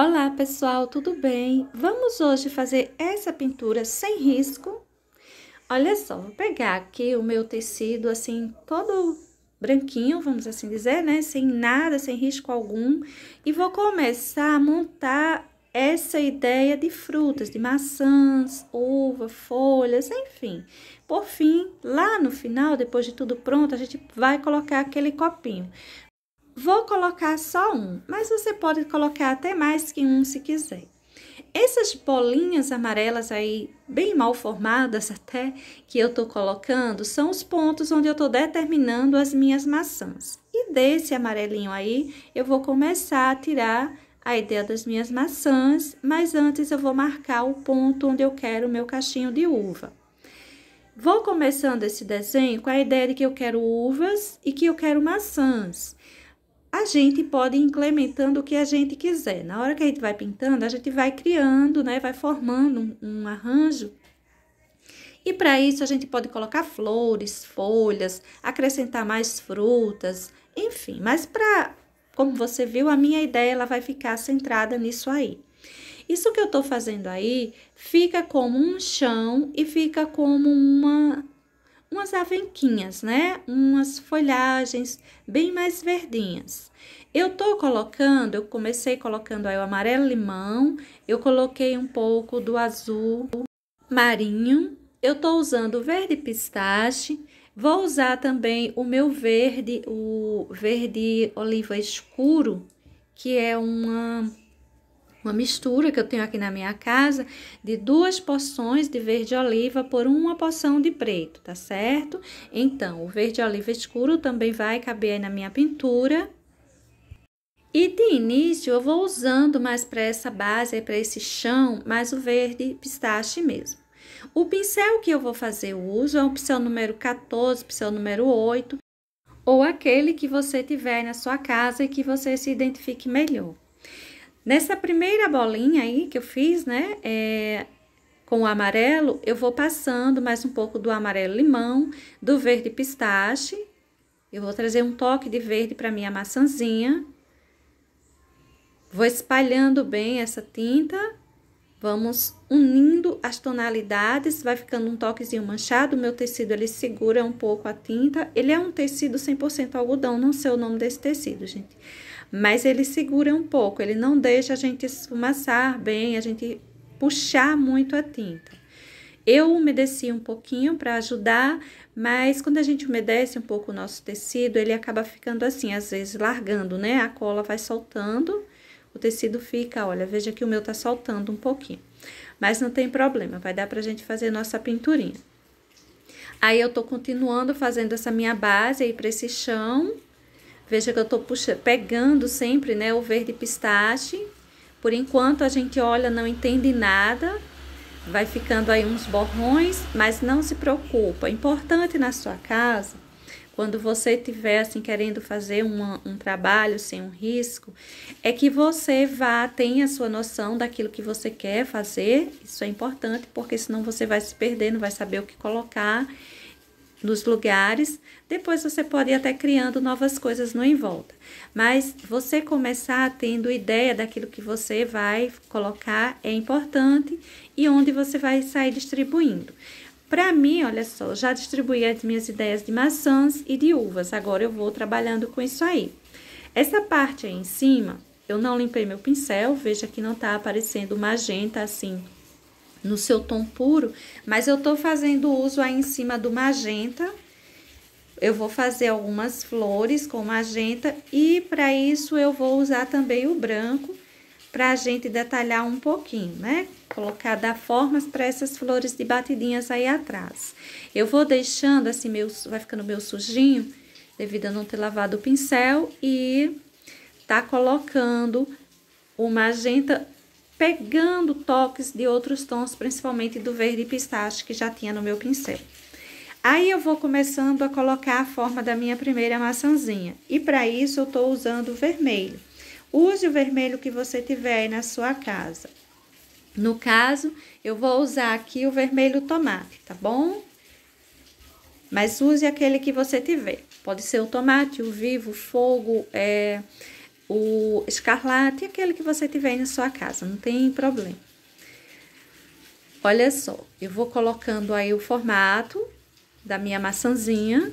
Olá pessoal, tudo bem? Vamos hoje fazer essa pintura sem risco. Olha só, vou pegar aqui o meu tecido assim todo branquinho, vamos assim dizer, né? Sem nada, sem risco algum. E vou começar a montar essa ideia de frutas, de maçãs, uva, folhas, enfim. Por fim, lá no final, depois de tudo pronto, a gente vai colocar aquele copinho. Vou colocar só um, mas você pode colocar até mais que um se quiser. Essas bolinhas amarelas aí, bem mal formadas até, que eu tô colocando, são os pontos onde eu tô determinando as minhas maçãs. E desse amarelinho aí, eu vou começar a tirar a ideia das minhas maçãs, mas antes eu vou marcar o ponto onde eu quero o meu cachinho de uva. Vou começando esse desenho com a ideia de que eu quero uvas e que eu quero maçãs a gente pode ir o que a gente quiser. Na hora que a gente vai pintando, a gente vai criando, né? Vai formando um, um arranjo. E para isso a gente pode colocar flores, folhas, acrescentar mais frutas, enfim. Mas para, como você viu, a minha ideia ela vai ficar centrada nisso aí. Isso que eu estou fazendo aí fica como um chão e fica como uma umas avenquinhas, né? Umas folhagens bem mais verdinhas. Eu tô colocando, eu comecei colocando aí o amarelo limão, eu coloquei um pouco do azul marinho, eu tô usando o verde pistache, vou usar também o meu verde, o verde oliva escuro, que é uma uma mistura que eu tenho aqui na minha casa de duas porções de verde oliva por uma porção de preto, tá certo? Então, o verde oliva escuro também vai caber aí na minha pintura. E de início eu vou usando mais para essa base, para esse chão, mais o verde pistache mesmo. O pincel que eu vou fazer o uso é o pincel número 14, pincel número 8, ou aquele que você tiver na sua casa e que você se identifique melhor. Nessa primeira bolinha aí que eu fiz, né, é, com o amarelo, eu vou passando mais um pouco do amarelo limão, do verde pistache. Eu vou trazer um toque de verde para minha maçãzinha. Vou espalhando bem essa tinta. Vamos unindo as tonalidades, vai ficando um toquezinho manchado. O meu tecido, ele segura um pouco a tinta. Ele é um tecido 100% algodão, não sei o nome desse tecido, gente mas ele segura um pouco, ele não deixa a gente esfumaçar bem, a gente puxar muito a tinta. Eu umedeci um pouquinho para ajudar, mas quando a gente umedece um pouco o nosso tecido, ele acaba ficando assim, às vezes largando, né? A cola vai soltando, o tecido fica, olha, veja que o meu tá soltando um pouquinho. Mas não tem problema, vai dar pra gente fazer nossa pinturinha. Aí eu tô continuando fazendo essa minha base aí para esse chão, Veja que eu estou pegando sempre né, o verde pistache. Por enquanto a gente olha, não entende nada. Vai ficando aí uns borrões, mas não se preocupa. É importante na sua casa, quando você estiver assim, querendo fazer uma, um trabalho sem um risco, é que você vá, tenha a sua noção daquilo que você quer fazer. Isso é importante, porque senão você vai se perder, não vai saber o que colocar nos lugares. Depois você pode ir até criando novas coisas no em volta. Mas você começar tendo ideia daquilo que você vai colocar é importante e onde você vai sair distribuindo. Para mim, olha só, já distribuí as minhas ideias de maçãs e de uvas. Agora eu vou trabalhando com isso aí. Essa parte aí em cima, eu não limpei meu pincel, veja que não tá aparecendo magenta assim no seu tom puro, mas eu tô fazendo uso aí em cima do magenta. Eu vou fazer algumas flores com magenta e para isso eu vou usar também o branco para a gente detalhar um pouquinho, né? Colocar dar formas para essas flores de batidinhas aí atrás. Eu vou deixando assim, meu, vai ficando meio sujinho, devido a não ter lavado o pincel, e tá colocando o magenta pegando toques de outros tons, principalmente do verde pistache que já tinha no meu pincel. Aí eu vou começando a colocar a forma da minha primeira maçãzinha. E para isso eu estou usando o vermelho. Use o vermelho que você tiver aí na sua casa. No caso, eu vou usar aqui o vermelho tomate, tá bom? Mas use aquele que você tiver. Pode ser o tomate, o vivo, o fogo, é, o escarlate, é aquele que você tiver aí na sua casa, não tem problema. Olha só, eu vou colocando aí o formato da minha maçãzinha.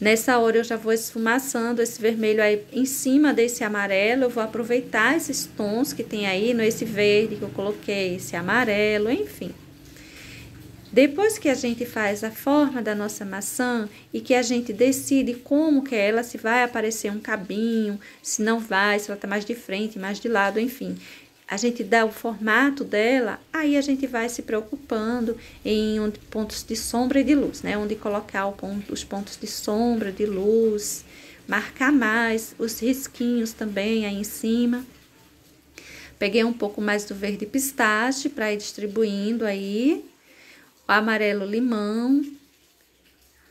Nessa hora eu já vou esfumaçando esse vermelho aí em cima desse amarelo. Eu vou aproveitar esses tons que tem aí, no esse verde que eu coloquei, esse amarelo, enfim. Depois que a gente faz a forma da nossa maçã e que a gente decide como que é, ela, se vai aparecer um cabinho, se não vai, se ela está mais de frente, mais de lado, enfim. A gente dá o formato dela, aí a gente vai se preocupando em pontos de sombra e de luz, né? Onde colocar ponto, os pontos de sombra, de luz, marcar mais os risquinhos também aí em cima. Peguei um pouco mais do verde pistache para ir distribuindo aí o amarelo limão.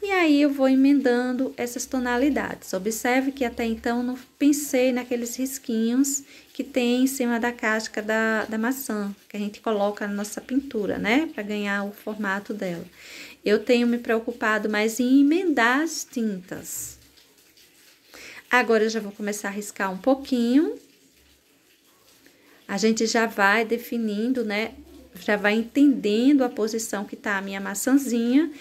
E aí eu vou emendando essas tonalidades. Observe que até então não pensei naqueles risquinhos que tem em cima da casca da, da maçã, que a gente coloca na nossa pintura, né? Para ganhar o formato dela. Eu tenho me preocupado mais em emendar as tintas. Agora eu já vou começar a riscar um pouquinho. A gente já vai definindo, né, já vai entendendo a posição que tá a minha maçãzinha.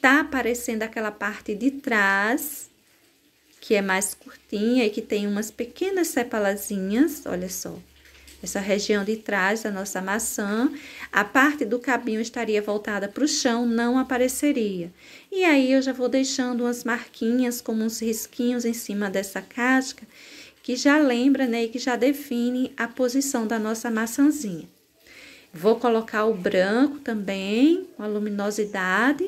Tá aparecendo aquela parte de trás, que é mais curtinha e que tem umas pequenas sepalazinhas, olha só. Essa região de trás da nossa maçã, a parte do cabinho estaria voltada para o chão, não apareceria. E aí eu já vou deixando umas marquinhas, como uns risquinhos em cima dessa casca, que já lembra, né, e que já define a posição da nossa maçãzinha. Vou colocar o branco também, com a luminosidade.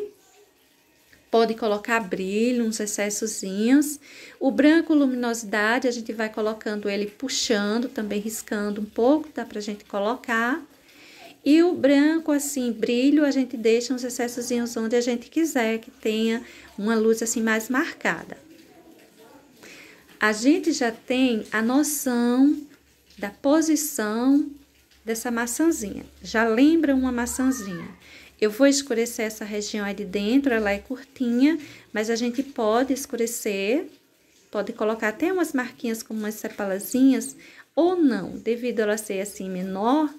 Pode colocar brilho, uns excessozinhos. O branco, luminosidade, a gente vai colocando ele puxando, também riscando um pouco, dá pra gente colocar. E o branco, assim, brilho, a gente deixa uns excessozinhos onde a gente quiser, que tenha uma luz assim mais marcada. A gente já tem a noção da posição dessa maçãzinha. Já lembra uma maçãzinha. Eu vou escurecer essa região ali dentro, ela é curtinha, mas a gente pode escurecer, pode colocar até umas marquinhas como umas sepalazinhas, ou não, devido ela ser assim menor,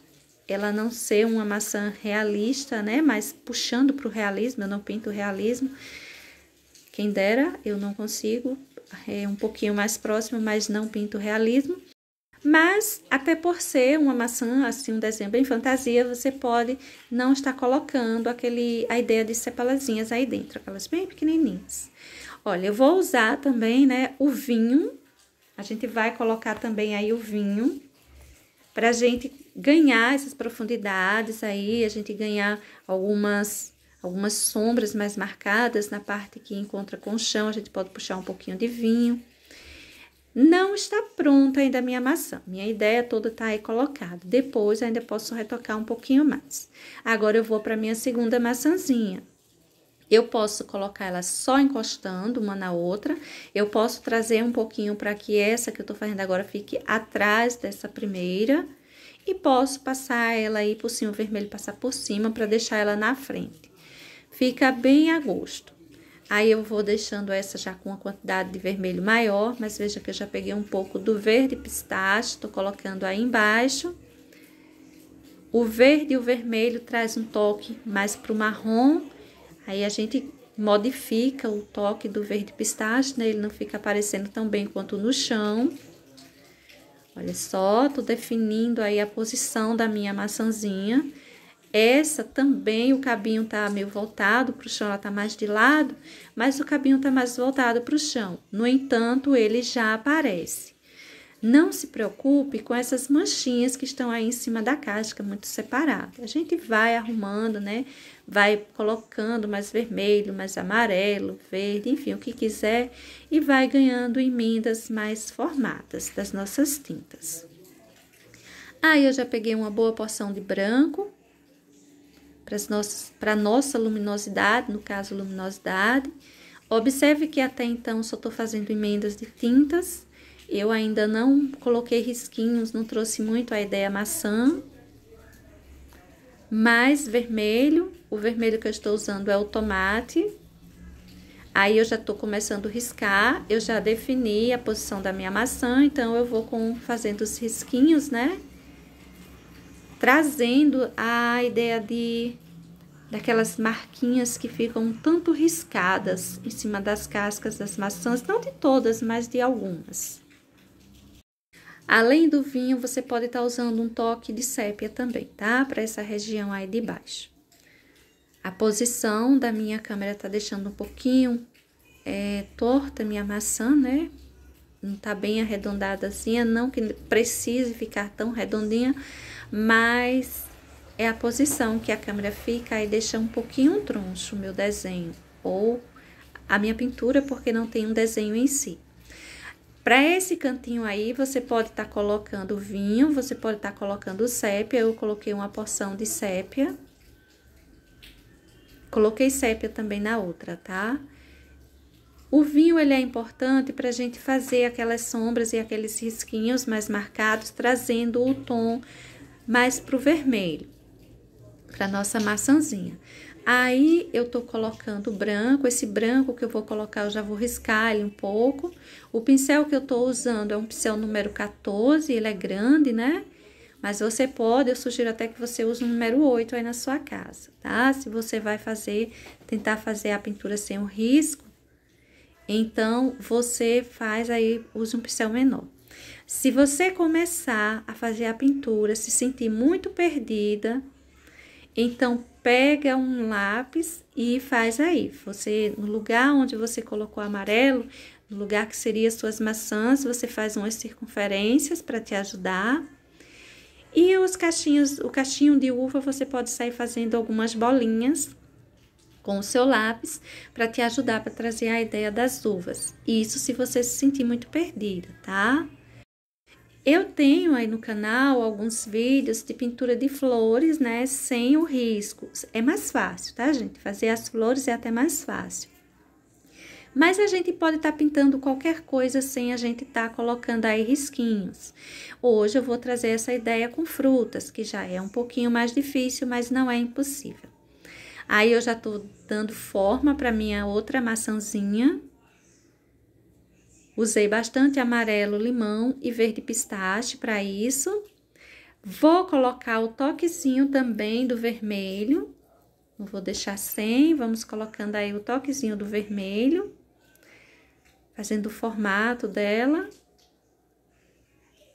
ela não ser uma maçã realista, né? Mas puxando para o realismo, eu não pinto realismo. Quem dera, eu não consigo, é um pouquinho mais próximo, mas não pinto realismo. Mas, até por ser uma maçã, assim, um desenho bem fantasia, você pode não estar colocando aquele, a ideia de sepalazinhas aí dentro, aquelas bem pequenininhas. Olha, eu vou usar também, né, o vinho. A gente vai colocar também aí o vinho para a gente ganhar essas profundidades aí, a gente ganhar algumas algumas sombras mais marcadas na parte que encontra com o chão, a gente pode puxar um pouquinho de vinho. Não está pronta ainda a minha maçã. Minha ideia toda está aí colocada. Depois ainda posso retocar um pouquinho mais. Agora eu vou para minha segunda maçãzinha. Eu posso colocar ela só encostando uma na outra. Eu posso trazer um pouquinho para que essa que eu estou fazendo agora fique atrás dessa primeira. E posso passar ela aí por cima, o vermelho passar por cima para deixar ela na frente. Fica bem a gosto. Aí eu vou deixando essa já com uma quantidade de vermelho maior, mas veja que eu já peguei um pouco do verde pistache, tô colocando aí embaixo. O verde e o vermelho traz um toque mais pro marrom, aí a gente modifica o toque do verde pistache, né? Ele não fica aparecendo tão bem quanto no chão. Olha só, tô definindo aí a posição da minha maçãzinha. Essa também o cabinho está meio voltado para o chão, ela está mais de lado, mas o cabinho está mais voltado para o chão. No entanto, ele já aparece. Não se preocupe com essas manchinhas que estão aí em cima da casca, é muito separada. A gente vai arrumando, né? Vai colocando mais vermelho, mais amarelo, verde, enfim, o que quiser. E vai ganhando emendas mais formadas das nossas tintas. Aí eu já peguei uma boa porção de branco para a nossa luminosidade, no caso luminosidade. Observe que até então só estou fazendo emendas de tintas, eu ainda não coloquei risquinhos, não trouxe muito a ideia maçã. Mais vermelho, o vermelho que eu estou usando é o tomate. Aí eu já estou começando a riscar, eu já defini a posição da minha maçã, então eu vou com, fazendo os risquinhos, né? trazendo a ideia de daquelas marquinhas que ficam um tanto riscadas em cima das cascas das maçãs, não de todas, mas de algumas. Além do vinho, você pode estar usando um toque de sépia também, tá? Para essa região aí de baixo. A posição da minha câmera tá deixando um pouquinho é, torta minha maçã, né? Não tá bem arredondadazinha, não que precise ficar tão redondinha, mas é a posição que a câmera fica e deixa um pouquinho troncho o meu desenho ou a minha pintura porque não tem um desenho em si. Para esse cantinho aí, você pode estar tá colocando vinho, você pode estar tá colocando sépia. Eu coloquei uma porção de sépia. Coloquei sépia também na outra, tá? O vinho, ele é importante para a gente fazer aquelas sombras e aqueles risquinhos mais marcados, trazendo o tom mais para o vermelho, para nossa maçãzinha. Aí eu tô colocando branco, esse branco que eu vou colocar, eu já vou riscar ele um pouco. O pincel que eu tô usando é um pincel número 14, ele é grande, né? Mas você pode, eu sugiro até que você use o número 8 aí na sua casa, tá? Se você vai fazer, tentar fazer a pintura sem o risco, então você faz aí, use um pincel menor. Se você começar a fazer a pintura, se sentir muito perdida, então pega um lápis e faz aí. Você no lugar onde você colocou amarelo, no lugar que seria suas maçãs, você faz umas circunferências para te ajudar. E os cachinhos, o cachinho de uva você pode sair fazendo algumas bolinhas com o seu lápis para te ajudar para trazer a ideia das uvas. Isso se você se sentir muito perdida, tá? Eu tenho aí no canal alguns vídeos de pintura de flores, né, sem o risco. É mais fácil, tá, gente? Fazer as flores é até mais fácil. Mas a gente pode estar tá pintando qualquer coisa sem a gente estar tá colocando aí risquinhos. Hoje eu vou trazer essa ideia com frutas, que já é um pouquinho mais difícil, mas não é impossível. Aí eu já tô dando forma para minha outra maçãzinha, Usei bastante amarelo, limão e verde pistache para isso. Vou colocar o toquezinho também do vermelho. Não vou deixar sem, vamos colocando aí o toquezinho do vermelho. Fazendo o formato dela.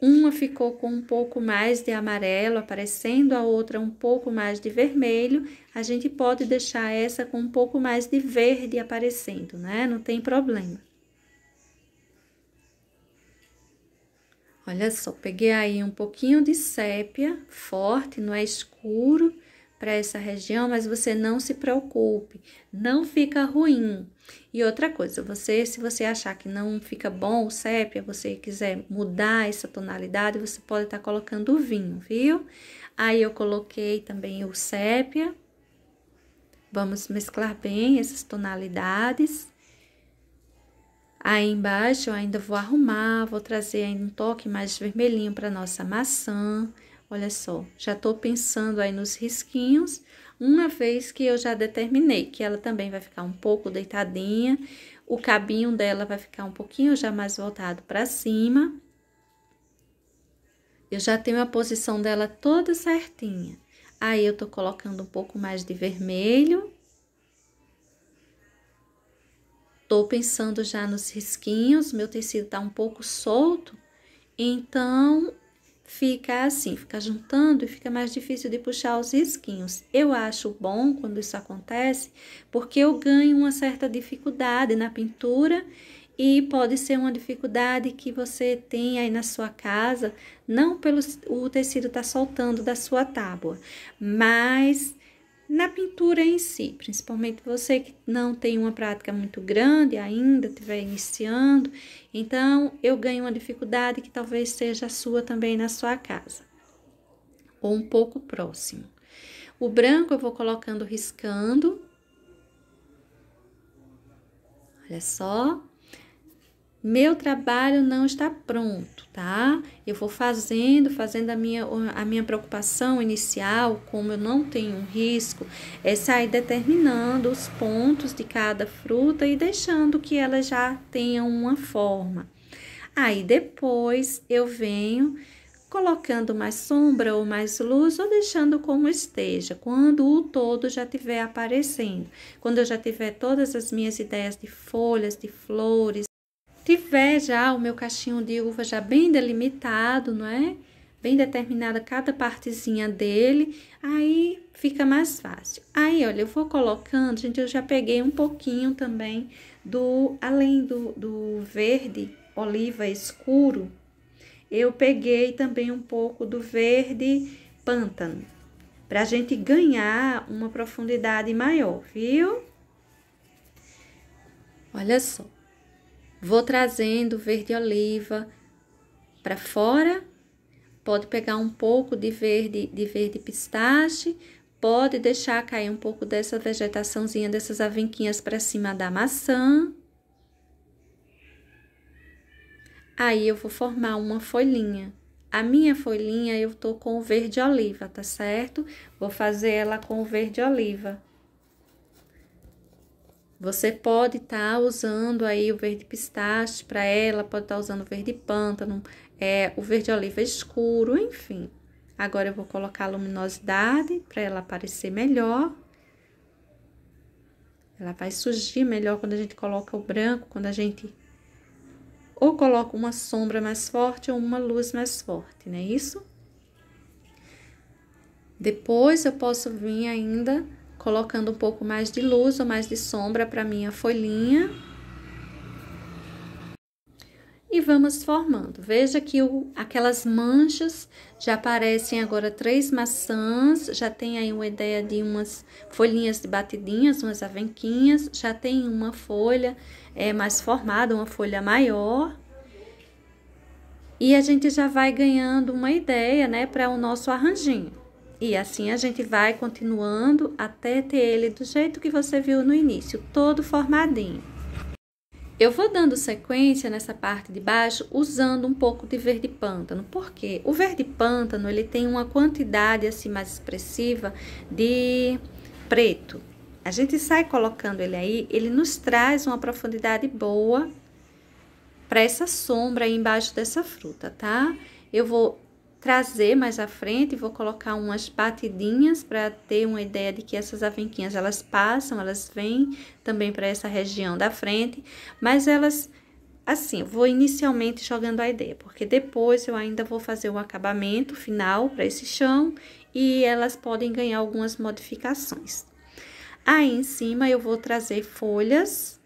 Uma ficou com um pouco mais de amarelo aparecendo, a outra um pouco mais de vermelho. A gente pode deixar essa com um pouco mais de verde aparecendo, né? Não tem problema. Olha só, peguei aí um pouquinho de sépia, forte, não é escuro para essa região, mas você não se preocupe, não fica ruim. E outra coisa, você, se você achar que não fica bom o sépia, você quiser mudar essa tonalidade, você pode estar tá colocando o vinho, viu? Aí eu coloquei também o sépia. Vamos mesclar bem essas tonalidades. Aí embaixo eu ainda vou arrumar, vou trazer aí um toque mais vermelhinho para nossa maçã. Olha só, já tô pensando aí nos risquinhos, uma vez que eu já determinei que ela também vai ficar um pouco deitadinha, o cabinho dela vai ficar um pouquinho já mais voltado para cima. Eu já tenho a posição dela toda certinha. Aí eu tô colocando um pouco mais de vermelho Estou pensando já nos risquinhos, meu tecido está um pouco solto, então fica assim, fica juntando e fica mais difícil de puxar os risquinhos. Eu acho bom quando isso acontece, porque eu ganho uma certa dificuldade na pintura e pode ser uma dificuldade que você tem aí na sua casa, não pelo o tecido tá soltando da sua tábua, mas na pintura em si, principalmente você que não tem uma prática muito grande ainda, estiver iniciando, então eu ganho uma dificuldade que talvez seja a sua também na sua casa, ou um pouco próximo. O branco eu vou colocando riscando. Olha só, meu trabalho não está pronto, tá? Eu vou fazendo, fazendo a minha, a minha preocupação inicial, como eu não tenho um risco, é sair determinando os pontos de cada fruta e deixando que ela já tenha uma forma. Aí depois eu venho colocando mais sombra ou mais luz ou deixando como esteja, quando o todo já estiver aparecendo, quando eu já tiver todas as minhas ideias de folhas, de flores, tiver já o meu cachinho de uva já bem delimitado, não é? Bem determinada cada partezinha dele, aí fica mais fácil. Aí, olha, eu vou colocando, gente, eu já peguei um pouquinho também do, além do, do verde oliva escuro, eu peguei também um pouco do verde pântano, pra gente ganhar uma profundidade maior, viu? Olha só. Vou trazendo verde oliva para fora. Pode pegar um pouco de verde, de verde pistache, pode deixar cair um pouco dessa vegetaçãozinha, dessas avenquinhas para cima da maçã. Aí eu vou formar uma folhinha. A minha folhinha eu tô com verde oliva, tá certo? Vou fazer ela com verde oliva. Você pode estar tá usando aí o verde pistache para ela, pode estar tá usando o verde pântano, é, o verde oliva escuro, enfim. Agora eu vou colocar a luminosidade para ela aparecer melhor. Ela vai surgir melhor quando a gente coloca o branco, quando a gente ou coloca uma sombra mais forte ou uma luz mais forte, não é isso? Depois eu posso vir ainda colocando um pouco mais de luz ou mais de sombra para minha folhinha. E vamos formando. Veja que o, aquelas manchas já aparecem agora três maçãs, já tem aí uma ideia de umas folhinhas de batidinhas, umas avenquinhas, já tem uma folha é, mais formada, uma folha maior. E a gente já vai ganhando uma ideia, né, para o nosso arranjinho. E assim a gente vai continuando até ter ele do jeito que você viu no início, todo formadinho. Eu vou dando sequência nessa parte de baixo usando um pouco de verde pântano, porque o verde pântano ele tem uma quantidade assim mais expressiva de preto. A gente sai colocando ele aí, ele nos traz uma profundidade boa para essa sombra aí embaixo dessa fruta, tá? Eu vou trazer mais à frente, vou colocar umas batidinhas para ter uma ideia de que essas avenquinhas elas passam, elas vêm também para essa região da frente, mas elas assim, vou inicialmente jogando a ideia, porque depois eu ainda vou fazer o um acabamento final para esse chão e elas podem ganhar algumas modificações. Aí em cima eu vou trazer folhas,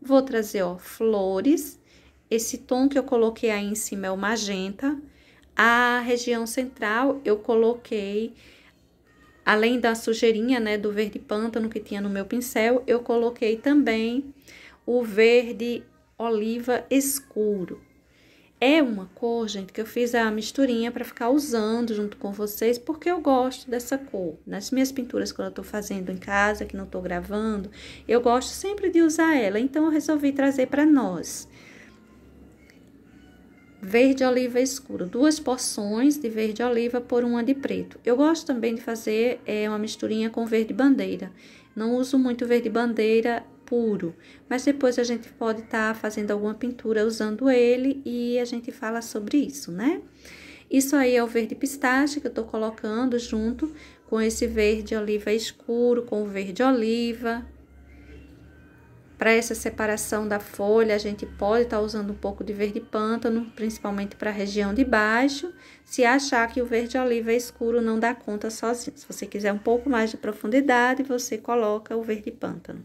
vou trazer, ó, flores. Esse tom que eu coloquei aí em cima é o magenta. A região central eu coloquei, além da sujeirinha, né, do verde pântano que tinha no meu pincel, eu coloquei também o verde oliva escuro. É uma cor, gente, que eu fiz a misturinha para ficar usando junto com vocês, porque eu gosto dessa cor. Nas minhas pinturas, que eu estou fazendo em casa, que não estou gravando, eu gosto sempre de usar ela, então eu resolvi trazer para nós verde oliva escuro, duas porções de verde oliva por uma de preto. Eu gosto também de fazer é, uma misturinha com verde bandeira. Não uso muito verde bandeira puro, mas depois a gente pode estar tá fazendo alguma pintura usando ele e a gente fala sobre isso, né? Isso aí é o verde pistache que eu tô colocando junto com esse verde oliva escuro, com o verde oliva, para essa separação da folha, a gente pode estar tá usando um pouco de verde pântano, principalmente para a região de baixo, se achar que o verde oliva é escuro não dá conta sozinho. Se você quiser um pouco mais de profundidade, você coloca o verde pântano.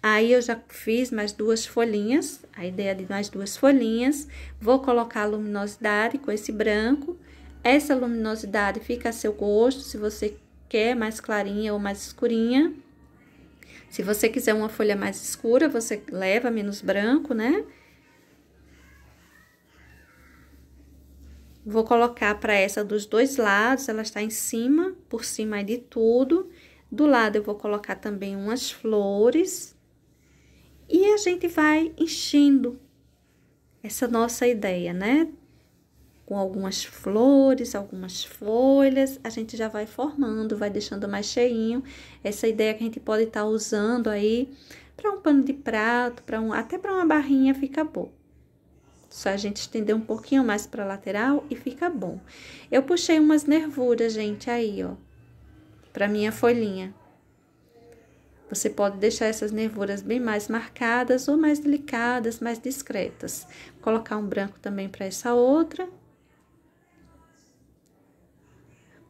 Aí, eu já fiz mais duas folhinhas, a ideia de mais duas folhinhas. Vou colocar a luminosidade com esse branco. Essa luminosidade fica a seu gosto, se você quer mais clarinha ou mais escurinha. Se você quiser uma folha mais escura, você leva menos branco, né? Vou colocar para essa dos dois lados, ela está em cima, por cima de tudo. Do lado eu vou colocar também umas flores. E a gente vai enchendo essa nossa ideia, né? com algumas flores, algumas folhas, a gente já vai formando, vai deixando mais cheinho. Essa ideia que a gente pode estar tá usando aí para um pano de prato, para um até para uma barrinha fica bom. Só a gente estender um pouquinho mais para lateral e fica bom. Eu puxei umas nervuras, gente, aí, ó, para minha folhinha. Você pode deixar essas nervuras bem mais marcadas ou mais delicadas, mais discretas. Colocar um branco também para essa outra.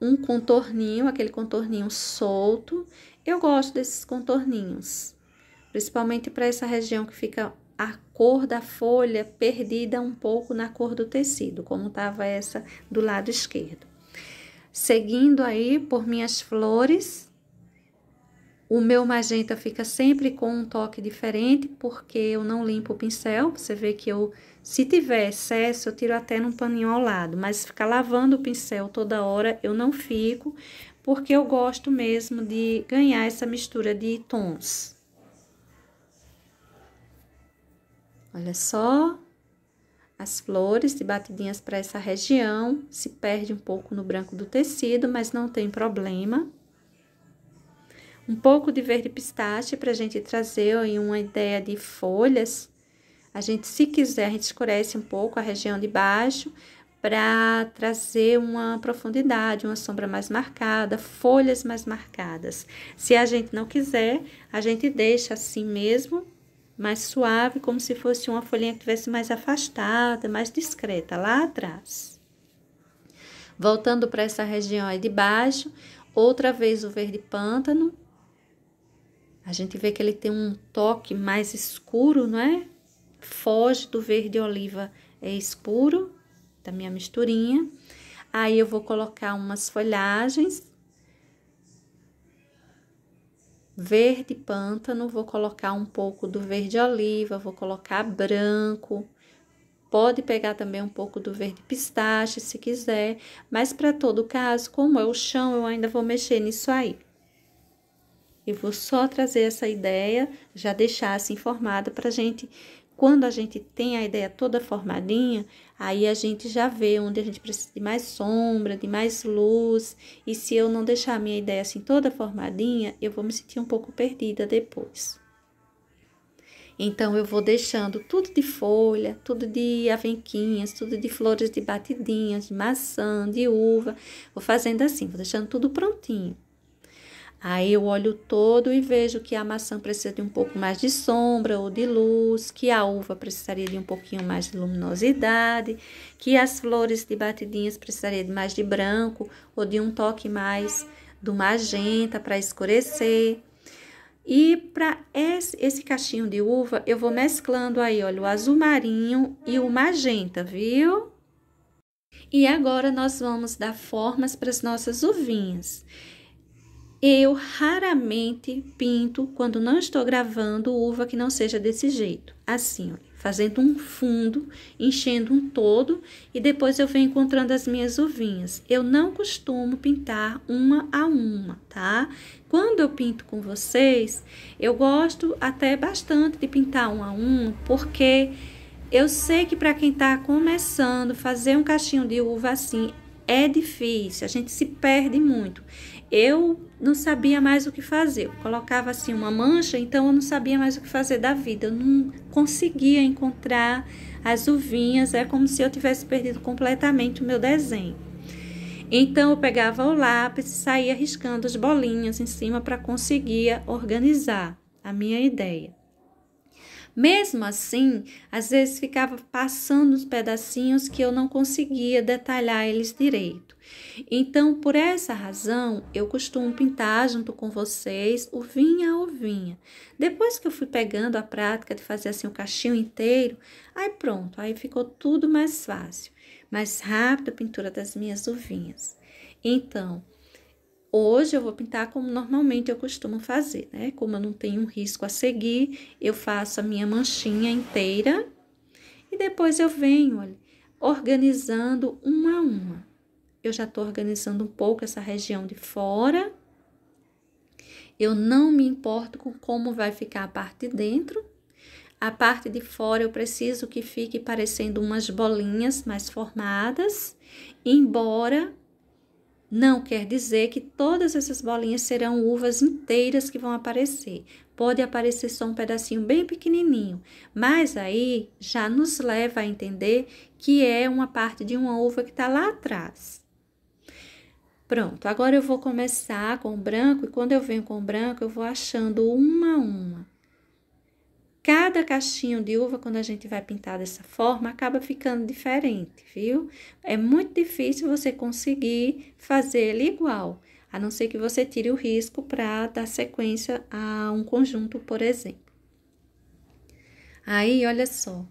um contorninho, aquele contorninho solto. Eu gosto desses contorninhos, principalmente para essa região que fica a cor da folha perdida um pouco na cor do tecido, como estava essa do lado esquerdo. Seguindo aí por minhas flores, o meu magenta fica sempre com um toque diferente, porque eu não limpo o pincel. Você vê que eu se tiver excesso, eu tiro até num paninho ao lado, mas ficar lavando o pincel toda hora eu não fico, porque eu gosto mesmo de ganhar essa mistura de tons. Olha só, as flores de batidinhas para essa região, se perde um pouco no branco do tecido, mas não tem problema. Um pouco de verde pistache para a gente trazer aí uma ideia de folhas a gente, se quiser, a gente escurece um pouco a região de baixo para trazer uma profundidade, uma sombra mais marcada, folhas mais marcadas. Se a gente não quiser, a gente deixa assim mesmo, mais suave, como se fosse uma folhinha que tivesse mais afastada, mais discreta lá atrás. Voltando para essa região aí de baixo, outra vez o verde pântano. A gente vê que ele tem um toque mais escuro, não é? foge do verde oliva é escuro da minha misturinha. Aí eu vou colocar umas folhagens verde pântano, vou colocar um pouco do verde oliva, vou colocar branco. Pode pegar também um pouco do verde pistache, se quiser, mas para todo caso, como é o chão, eu ainda vou mexer nisso aí. Eu vou só trazer essa ideia, já deixar assim formada para gente quando a gente tem a ideia toda formadinha, aí a gente já vê onde a gente precisa de mais sombra, de mais luz, e se eu não deixar a minha ideia assim toda formadinha, eu vou me sentir um pouco perdida depois. Então eu vou deixando tudo de folha, tudo de avenquinhas, tudo de flores de batidinhas, de maçã, de uva. Vou fazendo assim, vou deixando tudo prontinho. Aí eu olho todo e vejo que a maçã precisa de um pouco mais de sombra ou de luz, que a uva precisaria de um pouquinho mais de luminosidade, que as flores de batidinhas precisariam de mais de branco ou de um toque mais do magenta para escurecer. E para esse, esse cachinho de uva, eu vou mesclando aí, olha, o azul marinho e o magenta, viu? E agora nós vamos dar formas para as nossas uvinhas. Eu raramente pinto, quando não estou gravando, uva que não seja desse jeito. Assim, fazendo um fundo, enchendo um todo e depois eu venho encontrando as minhas uvinhas. Eu não costumo pintar uma a uma, tá? Quando eu pinto com vocês, eu gosto até bastante de pintar um a um, porque eu sei que para quem está começando, fazer um cachinho de uva assim é difícil, a gente se perde muito eu não sabia mais o que fazer. Eu colocava assim uma mancha, então eu não sabia mais o que fazer da vida. Eu não conseguia encontrar as uvinhas, é como se eu tivesse perdido completamente o meu desenho. Então eu pegava o lápis e saía riscando as bolinhas em cima para conseguir organizar a minha ideia. Mesmo assim, às vezes ficava passando os pedacinhos que eu não conseguia detalhar eles direito. Então, por essa razão, eu costumo pintar junto com vocês vinha a vinha. Depois que eu fui pegando a prática de fazer assim o cachinho inteiro, aí pronto, aí ficou tudo mais fácil, mais rápido a pintura das minhas uvinhas. Então, Hoje eu vou pintar como normalmente eu costumo fazer, né? Como eu não tenho um risco a seguir, eu faço a minha manchinha inteira e depois eu venho, olha, organizando uma a uma. Eu já tô organizando um pouco essa região de fora. Eu não me importo com como vai ficar a parte de dentro. A parte de fora eu preciso que fique parecendo umas bolinhas mais formadas, embora não quer dizer que todas essas bolinhas serão uvas inteiras que vão aparecer. Pode aparecer só um pedacinho bem pequenininho, mas aí já nos leva a entender que é uma parte de uma uva que está lá atrás. Pronto, agora eu vou começar com o branco e quando eu venho com o branco eu vou achando uma a uma. Cada cachinho de uva, quando a gente vai pintar dessa forma, acaba ficando diferente, viu? É muito difícil você conseguir fazer ele igual, a não ser que você tire o risco para dar sequência a um conjunto, por exemplo. Aí, olha só,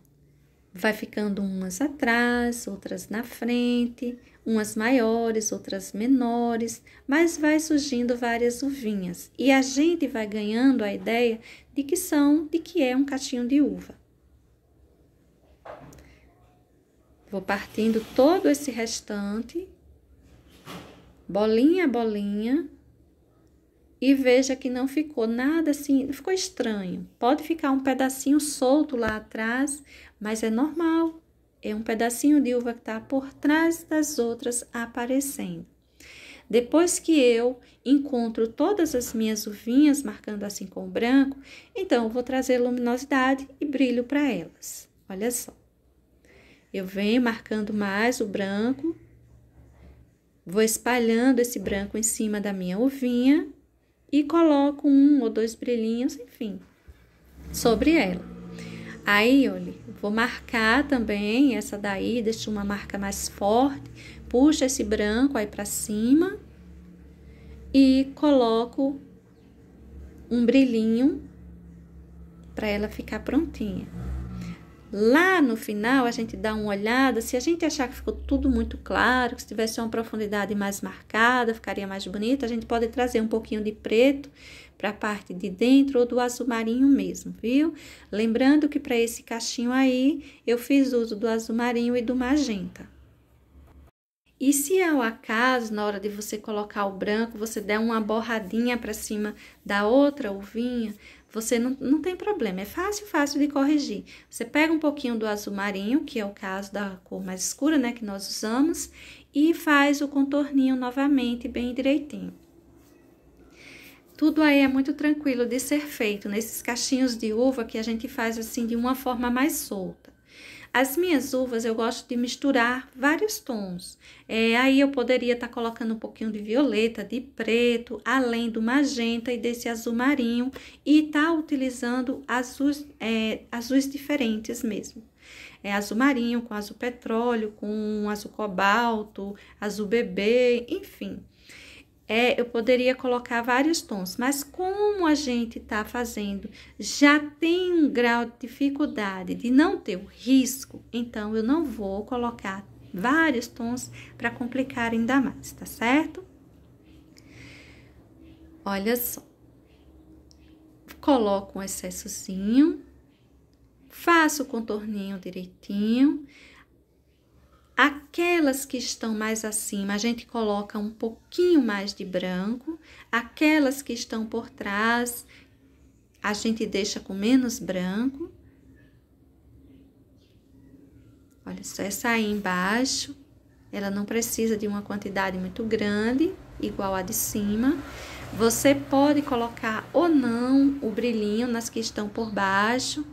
vai ficando umas atrás, outras na frente, umas maiores, outras menores, mas vai surgindo várias uvinhas e a gente vai ganhando a ideia de que são, de que é um catinho de uva. Vou partindo todo esse restante, bolinha a bolinha, e veja que não ficou nada assim, ficou estranho. Pode ficar um pedacinho solto lá atrás, mas é normal. É um pedacinho de uva que está por trás das outras aparecendo. Depois que eu encontro todas as minhas uvinhas marcando assim com o branco, então eu vou trazer luminosidade e brilho para elas. Olha só. Eu venho marcando mais o branco, vou espalhando esse branco em cima da minha uvinha e coloco um ou dois brilhinhos, enfim, sobre ela. Aí, olhe, Vou marcar também essa daí, deixa uma marca mais forte, puxa esse branco aí para cima e coloco um brilhinho para ela ficar prontinha. Lá no final, a gente dá uma olhada. Se a gente achar que ficou tudo muito claro, que se tivesse uma profundidade mais marcada, ficaria mais bonita, a gente pode trazer um pouquinho de preto para a parte de dentro ou do azul marinho mesmo, viu? Lembrando que para esse cachinho aí, eu fiz uso do azul marinho e do magenta. E se ao é acaso, na hora de você colocar o branco, você der uma borradinha para cima da outra uvinha, você não, não tem problema, é fácil, fácil de corrigir. Você pega um pouquinho do azul marinho, que é o caso da cor mais escura, né, que nós usamos, e faz o contorninho novamente, bem direitinho. Tudo aí é muito tranquilo de ser feito, nesses cachinhos de uva que a gente faz assim de uma forma mais solta. As minhas uvas eu gosto de misturar vários tons. É, aí eu poderia estar tá colocando um pouquinho de violeta, de preto, além do magenta e desse azul marinho. E tá utilizando azuis, é, azuis diferentes mesmo. É azul marinho com azul petróleo, com azul cobalto, azul bebê, enfim. É, eu poderia colocar vários tons, mas como a gente está fazendo, já tem um grau de dificuldade de não ter o risco, então eu não vou colocar vários tons para complicar ainda mais, tá certo? Olha só. Coloco um excessozinho, faço o contorninho direitinho Aquelas que estão mais acima, a gente coloca um pouquinho mais de branco. Aquelas que estão por trás, a gente deixa com menos branco. Olha só, essa aí embaixo, ela não precisa de uma quantidade muito grande, igual a de cima. Você pode colocar ou não o brilhinho nas que estão por baixo,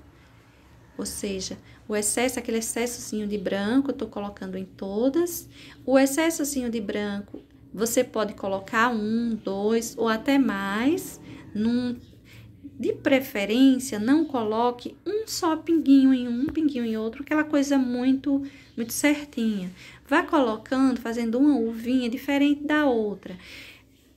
ou seja, o excesso, aquele excessozinho de branco, eu tô colocando em todas. O excessozinho de branco, você pode colocar um, dois ou até mais. Num, de preferência, não coloque um só pinguinho em um, um pinguinho em outro, aquela coisa muito, muito certinha. Vá colocando, fazendo uma uvinha diferente da outra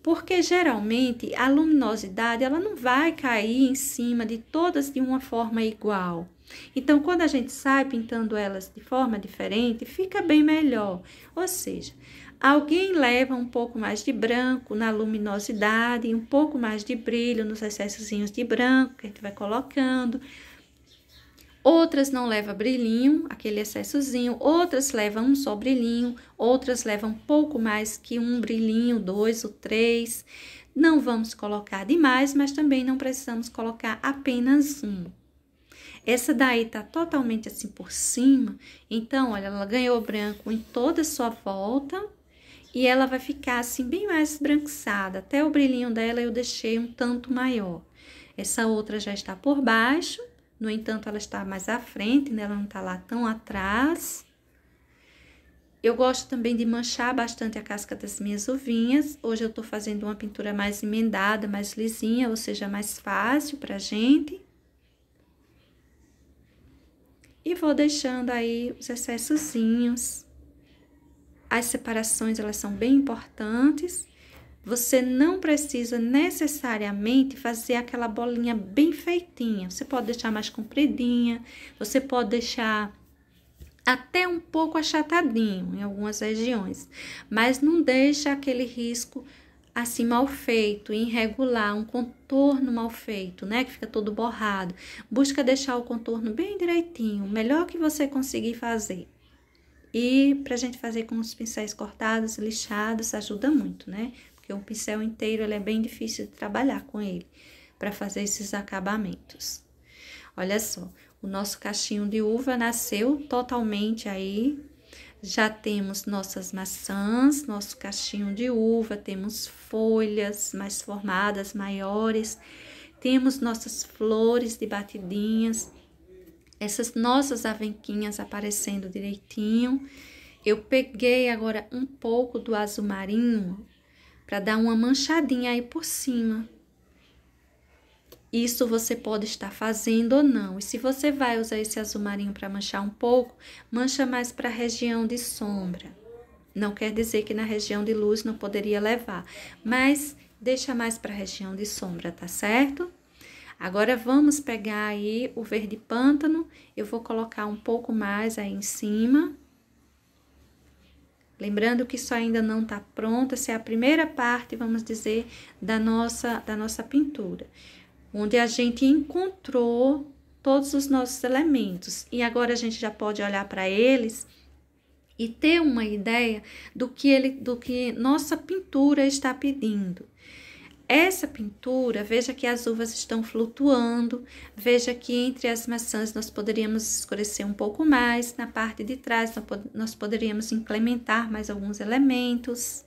porque geralmente a luminosidade ela não vai cair em cima de todas de uma forma igual. Então, quando a gente sai pintando elas de forma diferente, fica bem melhor. Ou seja, alguém leva um pouco mais de branco na luminosidade, um pouco mais de brilho nos excessos de branco que a gente vai colocando. Outras não levam brilhinho, aquele excessozinho, outras levam um só brilhinho, outras levam pouco mais que um brilhinho, dois ou três. Não vamos colocar demais, mas também não precisamos colocar apenas um. Essa daí tá totalmente assim por cima. Então, olha, ela ganhou branco em toda a sua volta. E ela vai ficar assim bem mais esbranquiçada. Até o brilhinho dela eu deixei um tanto maior. Essa outra já está por baixo. No entanto, ela está mais à frente, né? Ela não tá lá tão atrás. Eu gosto também de manchar bastante a casca das minhas uvinhas. Hoje eu tô fazendo uma pintura mais emendada, mais lisinha, ou seja, mais fácil pra gente. E vou deixando aí os excessozinhos. As separações, elas são bem importantes. Você não precisa necessariamente fazer aquela bolinha bem feitinha. Você pode deixar mais compridinha, você pode deixar até um pouco achatadinho em algumas regiões, mas não deixa aquele risco assim mal feito, irregular, um contorno mal feito, né, que fica todo borrado. Busca deixar o contorno bem direitinho, melhor que você conseguir fazer. E pra gente fazer com os pincéis cortados, lixados, ajuda muito, né? Porque um pincel inteiro ele é bem difícil de trabalhar com ele para fazer esses acabamentos. Olha só, o nosso cachinho de uva nasceu totalmente aí já temos nossas maçãs, nosso cachinho de uva, temos folhas mais formadas, maiores, temos nossas flores de batidinhas, essas nossas avenquinhas aparecendo direitinho. Eu peguei agora um pouco do azul marinho para dar uma manchadinha aí por cima, isso você pode estar fazendo ou não. E se você vai usar esse azul marinho para manchar um pouco, mancha mais para a região de sombra. Não quer dizer que na região de luz não poderia levar, mas deixa mais para a região de sombra, tá certo? Agora vamos pegar aí o verde pântano, eu vou colocar um pouco mais aí em cima. Lembrando que isso ainda não tá pronto, essa é a primeira parte, vamos dizer, da nossa, da nossa pintura onde a gente encontrou todos os nossos elementos e agora a gente já pode olhar para eles e ter uma ideia do que ele do que nossa pintura está pedindo. Essa pintura, veja que as uvas estão flutuando, veja que entre as maçãs nós poderíamos escurecer um pouco mais, na parte de trás nós poderíamos incrementar mais alguns elementos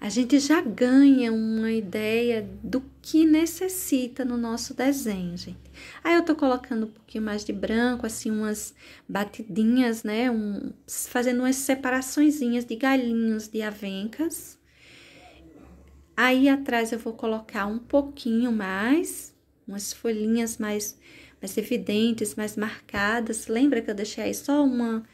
a gente já ganha uma ideia do que necessita no nosso desenho, gente. Aí eu tô colocando um pouquinho mais de branco, assim, umas batidinhas, né? Um, fazendo umas separaçõezinhas de galinhos, de avencas. Aí atrás eu vou colocar um pouquinho mais, umas folhinhas mais, mais evidentes, mais marcadas. Lembra que eu deixei aí só uma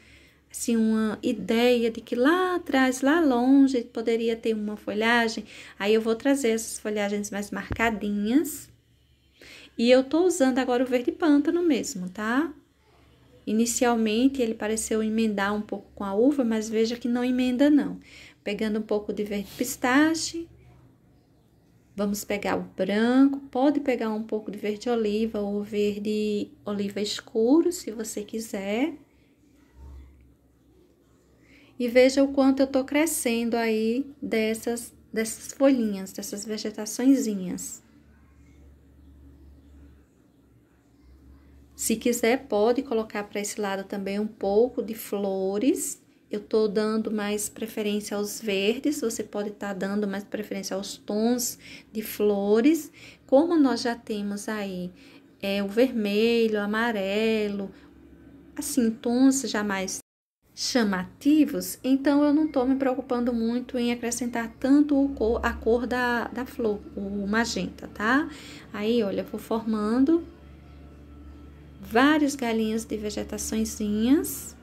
assim, uma ideia de que lá atrás, lá longe, poderia ter uma folhagem, aí eu vou trazer essas folhagens mais marcadinhas. E eu tô usando agora o verde pântano mesmo, tá? Inicialmente ele pareceu emendar um pouco com a uva, mas veja que não emenda não. Pegando um pouco de verde pistache, vamos pegar o branco, pode pegar um pouco de verde oliva ou verde oliva escuro, se você quiser. E veja o quanto eu estou crescendo aí dessas, dessas folhinhas, dessas vegetaçõezinhas. Se quiser, pode colocar para esse lado também um pouco de flores. Eu estou dando mais preferência aos verdes, você pode estar tá dando mais preferência aos tons de flores. Como nós já temos aí é, o vermelho, o amarelo, assim, tons já mais chamativos, então eu não estou me preocupando muito em acrescentar tanto cor, a cor da, da flor, o magenta, tá? Aí, olha, vou formando vários galinhos de vegetaçõezinhas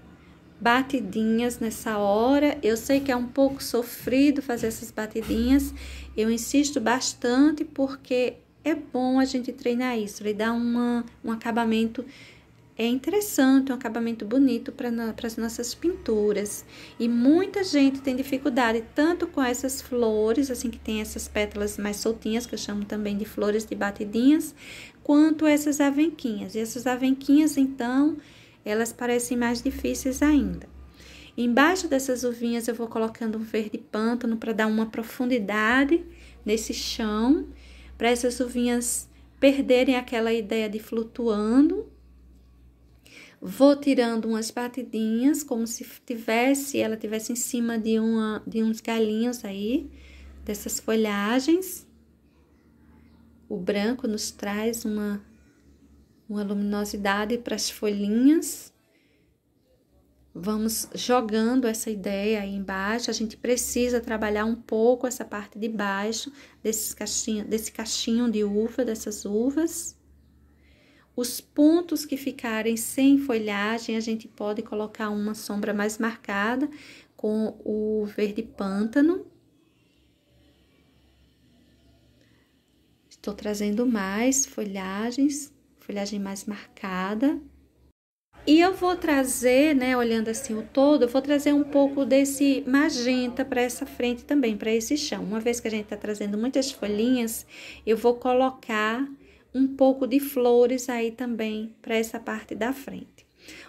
batidinhas nessa hora. Eu sei que é um pouco sofrido fazer essas batidinhas. Eu insisto bastante porque é bom a gente treinar isso, ele dá uma, um acabamento é interessante, um acabamento bonito para as nossas pinturas. E muita gente tem dificuldade tanto com essas flores, assim que tem essas pétalas mais soltinhas, que eu chamo também de flores de batidinhas, quanto essas avenquinhas. E essas avenquinhas, então, elas parecem mais difíceis ainda. Embaixo dessas uvinhas eu vou colocando um verde pântano para dar uma profundidade nesse chão, para essas uvinhas perderem aquela ideia de flutuando Vou tirando umas batidinhas, como se tivesse, ela tivesse em cima de, uma, de uns galinhos aí, dessas folhagens. O branco nos traz uma, uma luminosidade para as folhinhas. Vamos jogando essa ideia aí embaixo. A gente precisa trabalhar um pouco essa parte de baixo desses caixinha, desse cachinho de uva, dessas uvas. Os pontos que ficarem sem folhagem, a gente pode colocar uma sombra mais marcada com o verde pântano. Estou trazendo mais folhagens, folhagem mais marcada. E eu vou trazer, né, olhando assim o todo, eu vou trazer um pouco desse magenta para essa frente também, para esse chão. Uma vez que a gente está trazendo muitas folhinhas, eu vou colocar um pouco de flores aí também para essa parte da frente.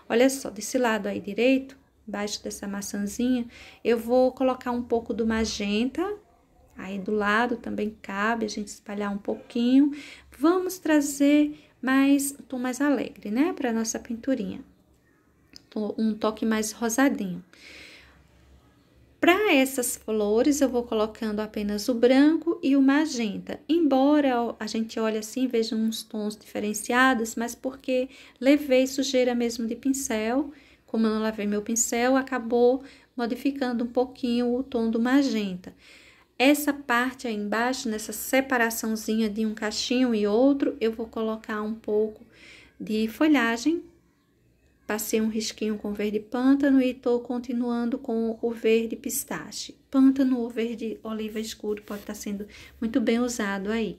Olha só, desse lado aí direito, embaixo dessa maçãzinha, eu vou colocar um pouco do magenta, aí do lado também cabe a gente espalhar um pouquinho. Vamos trazer mais, um tom mais alegre, né, para nossa pinturinha. Um toque mais rosadinho. Para essas flores, eu vou colocando apenas o branco e o magenta. Embora a gente olhe assim, veja uns tons diferenciados, mas porque levei sujeira mesmo de pincel, como eu não lavei meu pincel, acabou modificando um pouquinho o tom do magenta. Essa parte aí embaixo, nessa separaçãozinha de um cachinho e outro, eu vou colocar um pouco de folhagem Passei um risquinho com verde pântano e estou continuando com o verde pistache. Pântano ou verde oliva escuro pode estar tá sendo muito bem usado aí.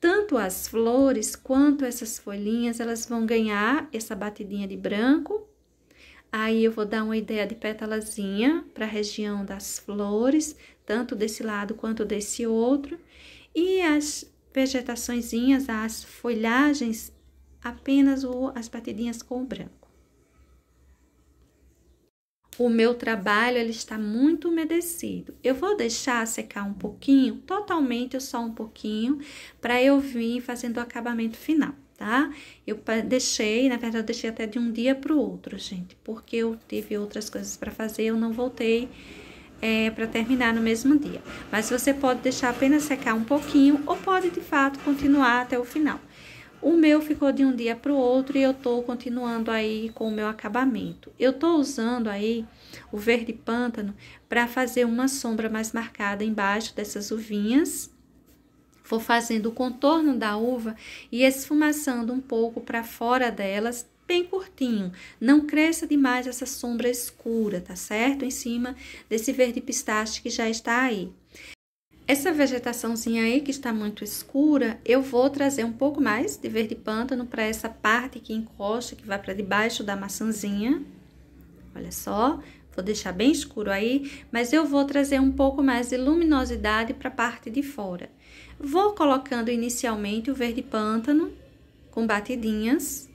Tanto as flores quanto essas folhinhas, elas vão ganhar essa batidinha de branco. Aí eu vou dar uma ideia de pétalazinha para a região das flores, tanto desse lado quanto desse outro. E as vegetaçõezinhas, as folhagens, apenas as batidinhas com o branco o meu trabalho ele está muito umedecido. Eu vou deixar secar um pouquinho, totalmente só um pouquinho, para eu vir fazendo o acabamento final, tá? Eu deixei, na verdade, eu deixei até de um dia para o outro, gente, porque eu tive outras coisas para fazer, eu não voltei é, para terminar no mesmo dia. Mas você pode deixar apenas secar um pouquinho ou pode, de fato, continuar até o final. O meu ficou de um dia para o outro e eu estou continuando aí com o meu acabamento. Eu estou usando aí o verde pântano para fazer uma sombra mais marcada embaixo dessas uvinhas. Vou fazendo o contorno da uva e esfumaçando um pouco para fora delas, bem curtinho. Não cresça demais essa sombra escura, tá certo? Em cima desse verde pistache que já está aí. Essa vegetaçãozinha aí que está muito escura, eu vou trazer um pouco mais de verde pântano para essa parte que encosta, que vai para debaixo da maçãzinha. Olha só, vou deixar bem escuro aí, mas eu vou trazer um pouco mais de luminosidade para a parte de fora. Vou colocando inicialmente o verde pântano com batidinhas.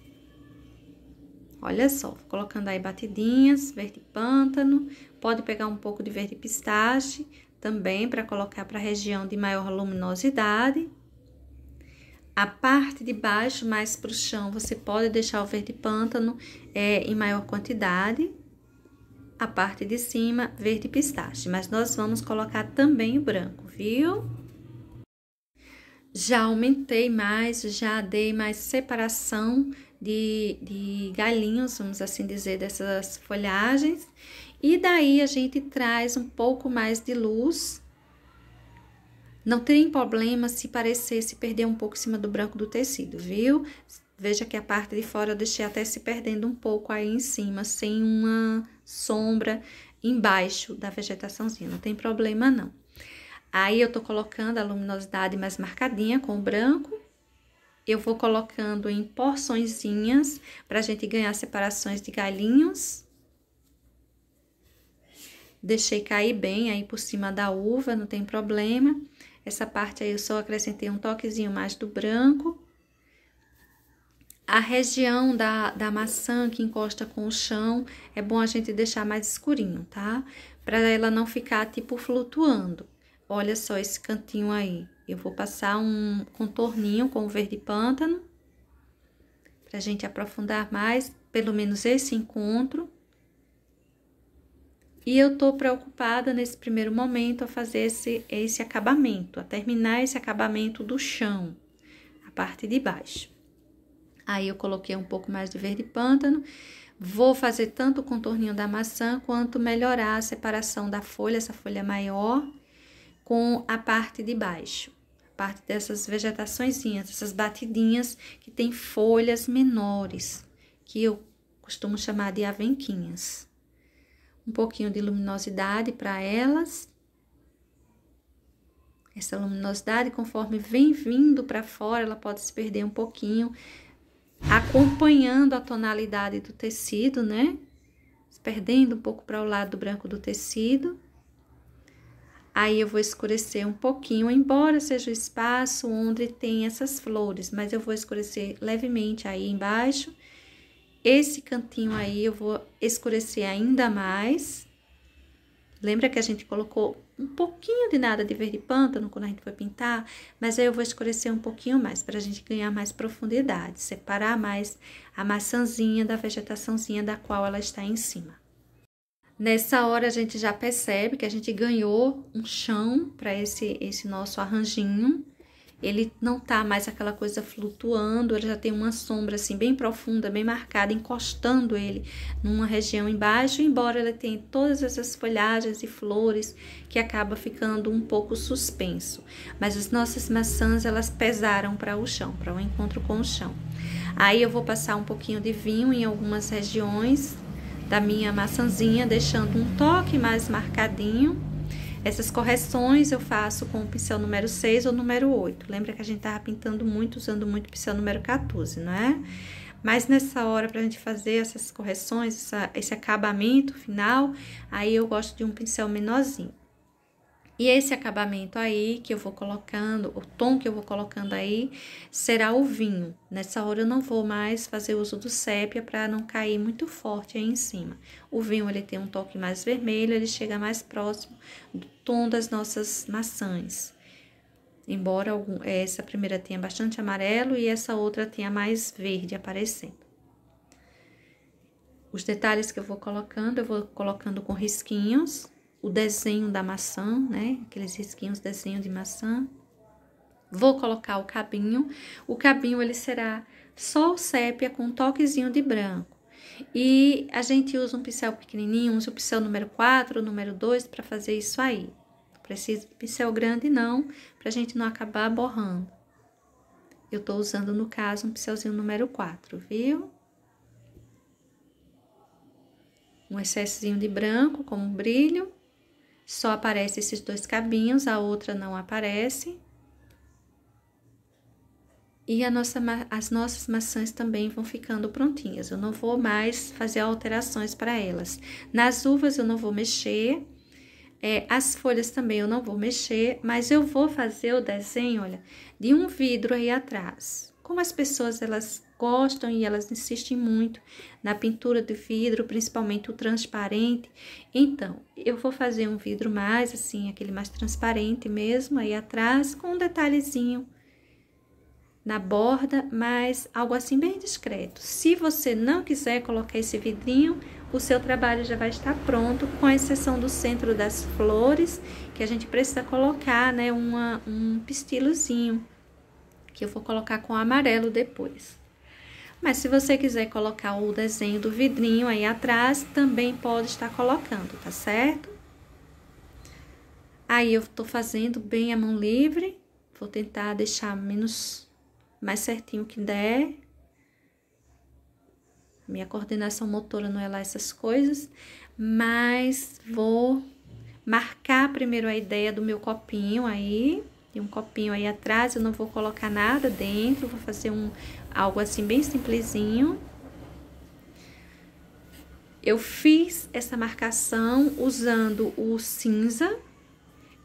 Olha só, vou colocando aí batidinhas, verde pântano, pode pegar um pouco de verde pistache, também para colocar para a região de maior luminosidade. A parte de baixo, mais para o chão, você pode deixar o verde pântano é, em maior quantidade. A parte de cima, verde pistache, mas nós vamos colocar também o branco, viu? Já aumentei mais, já dei mais separação de, de galinhos, vamos assim dizer, dessas folhagens. E daí a gente traz um pouco mais de luz. Não tem problema se parecer se perder um pouco em cima do branco do tecido, viu? Veja que a parte de fora eu deixei até se perdendo um pouco aí em cima, sem uma sombra embaixo da vegetaçãozinha, não tem problema não. Aí eu tô colocando a luminosidade mais marcadinha com o branco. Eu vou colocando em porçõezinhas pra gente ganhar separações de galinhos. Deixei cair bem aí por cima da uva, não tem problema. Essa parte aí eu só acrescentei um toquezinho mais do branco. A região da, da maçã que encosta com o chão, é bom a gente deixar mais escurinho, tá? Pra ela não ficar, tipo, flutuando. Olha só esse cantinho aí. Eu vou passar um contorninho com o verde pântano. Pra gente aprofundar mais, pelo menos esse encontro. E eu estou preocupada nesse primeiro momento a fazer esse, esse acabamento, a terminar esse acabamento do chão, a parte de baixo. Aí eu coloquei um pouco mais de verde pântano. Vou fazer tanto o contorninho da maçã quanto melhorar a separação da folha, essa folha maior, com a parte de baixo. A parte dessas vegetaçõezinhas, essas batidinhas que tem folhas menores, que eu costumo chamar de avenquinhas um pouquinho de luminosidade para elas. Essa luminosidade, conforme vem vindo para fora, ela pode se perder um pouquinho, acompanhando a tonalidade do tecido, né? Se perdendo um pouco para o lado branco do tecido. Aí eu vou escurecer um pouquinho, embora seja o espaço onde tem essas flores, mas eu vou escurecer levemente aí embaixo esse cantinho aí eu vou escurecer ainda mais. Lembra que a gente colocou um pouquinho de nada de verde pântano quando a gente foi pintar? Mas aí eu vou escurecer um pouquinho mais, para a gente ganhar mais profundidade, separar mais a maçãzinha da vegetaçãozinha da qual ela está em cima. Nessa hora a gente já percebe que a gente ganhou um chão para esse, esse nosso arranjinho ele não tá mais aquela coisa flutuando, ele já tem uma sombra assim bem profunda, bem marcada, encostando ele numa região embaixo, embora ele tenha todas essas folhagens e flores que acaba ficando um pouco suspenso. Mas as nossas maçãs, elas pesaram para o chão, para o um encontro com o chão. Aí eu vou passar um pouquinho de vinho em algumas regiões da minha maçãzinha, deixando um toque mais marcadinho essas correções eu faço com o pincel número 6 ou número 8. Lembra que a gente tava pintando muito, usando muito o pincel número 14, não é? Mas nessa hora, para a gente fazer essas correções, essa, esse acabamento final, aí eu gosto de um pincel menorzinho. E esse acabamento aí que eu vou colocando, o tom que eu vou colocando aí, será o vinho. Nessa hora eu não vou mais fazer uso do sépia para não cair muito forte aí em cima. O vinho ele tem um toque mais vermelho, ele chega mais próximo do tom das nossas maçãs. Embora algum, essa primeira tenha bastante amarelo e essa outra tenha mais verde aparecendo. Os detalhes que eu vou colocando, eu vou colocando com risquinhos, o desenho da maçã, né? Aqueles risquinhos, desenho de maçã. Vou colocar o cabinho. O cabinho ele será só o sépia com um toquezinho de branco. E a gente usa um pincel pequenininho, usa o pincel número 4, número 2 para fazer isso aí. Preciso de pincel grande não, para a gente não acabar borrando. Eu estou usando, no caso, um pincelzinho número 4, viu? Um excessinho de branco, como um brilho. Só aparece esses dois cabinhos, a outra não aparece. E nossa, as nossas maçãs também vão ficando prontinhas. Eu não vou mais fazer alterações para elas. Nas uvas eu não vou mexer. É, as folhas também eu não vou mexer, mas eu vou fazer o desenho, olha, de um vidro aí atrás. Como as pessoas, elas gostam e elas insistem muito na pintura de vidro, principalmente o transparente. Então, eu vou fazer um vidro mais assim, aquele mais transparente mesmo, aí atrás, com um detalhezinho na borda, mas algo assim bem discreto. Se você não quiser colocar esse vidrinho, o seu trabalho já vai estar pronto, com exceção do centro das flores, que a gente precisa colocar, né, uma, um pistilozinho, que eu vou colocar com amarelo depois. Mas se você quiser colocar o desenho do vidrinho aí atrás, também pode estar colocando, tá certo? Aí eu tô fazendo bem a mão livre, vou tentar deixar menos mais certinho que der. Minha coordenação motora não é lá essas coisas, mas vou marcar primeiro a ideia do meu copinho aí. Tem um copinho aí atrás, eu não vou colocar nada dentro, vou fazer um algo assim bem simplesinho. Eu fiz essa marcação usando o cinza,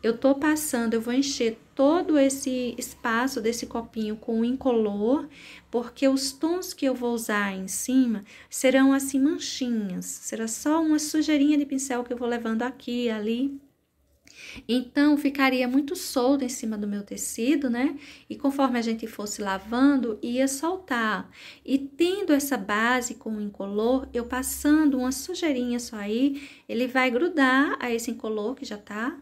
eu tô passando, eu vou encher todo esse espaço desse copinho com o incolor, porque os tons que eu vou usar em cima serão assim manchinhas, será só uma sujeirinha de pincel que eu vou levando aqui, ali. Então, ficaria muito solto em cima do meu tecido, né? E conforme a gente fosse lavando, ia soltar. E tendo essa base com o incolor, eu passando uma sujeirinha só aí, ele vai grudar a esse incolor que já tá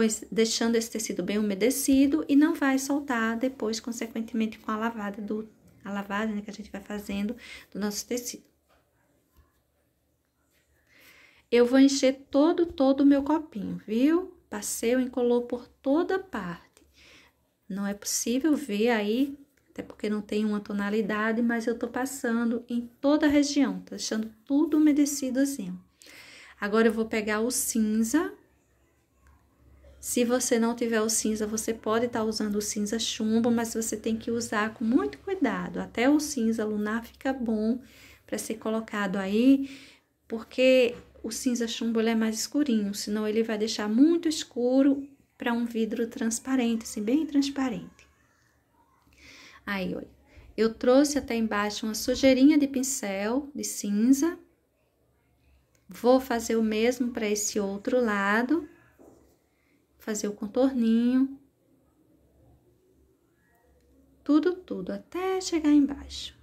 pois deixando esse tecido bem umedecido e não vai soltar depois, consequentemente, com a lavada do a lavada né, que a gente vai fazendo do nosso tecido. Eu vou encher todo, todo o meu copinho, viu? Passei o incolor por toda parte. Não é possível ver aí, até porque não tem uma tonalidade, mas eu tô passando em toda a região, tá deixando tudo umedecido assim. Agora eu vou pegar o cinza se você não tiver o cinza, você pode estar tá usando o cinza chumbo, mas você tem que usar com muito cuidado. Até o cinza lunar fica bom para ser colocado aí, porque o cinza chumbo é mais escurinho, senão ele vai deixar muito escuro para um vidro transparente, assim, bem transparente. Aí, olha, eu trouxe até embaixo uma sujeirinha de pincel de cinza. Vou fazer o mesmo para esse outro lado fazer o contorninho. Tudo, tudo, até chegar embaixo.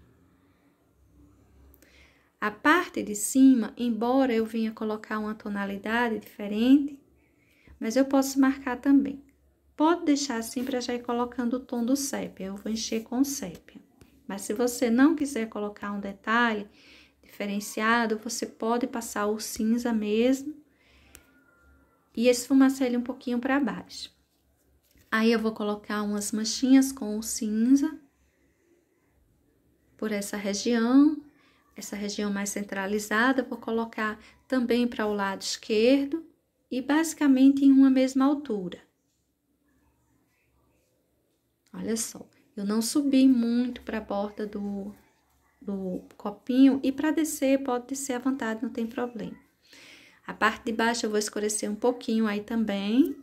A parte de cima, embora eu venha colocar uma tonalidade diferente, mas eu posso marcar também. Pode deixar assim para já ir colocando o tom do sépia, eu vou encher com sépia. Mas se você não quiser colocar um detalhe diferenciado, você pode passar o cinza mesmo e esfumaçar ele um pouquinho para baixo. Aí eu vou colocar umas manchinhas com o cinza por essa região, essa região mais centralizada, vou colocar também para o lado esquerdo e basicamente em uma mesma altura. Olha só, eu não subi muito para a borda do, do copinho e para descer pode descer à vontade, não tem problema. A parte de baixo eu vou escurecer um pouquinho aí também.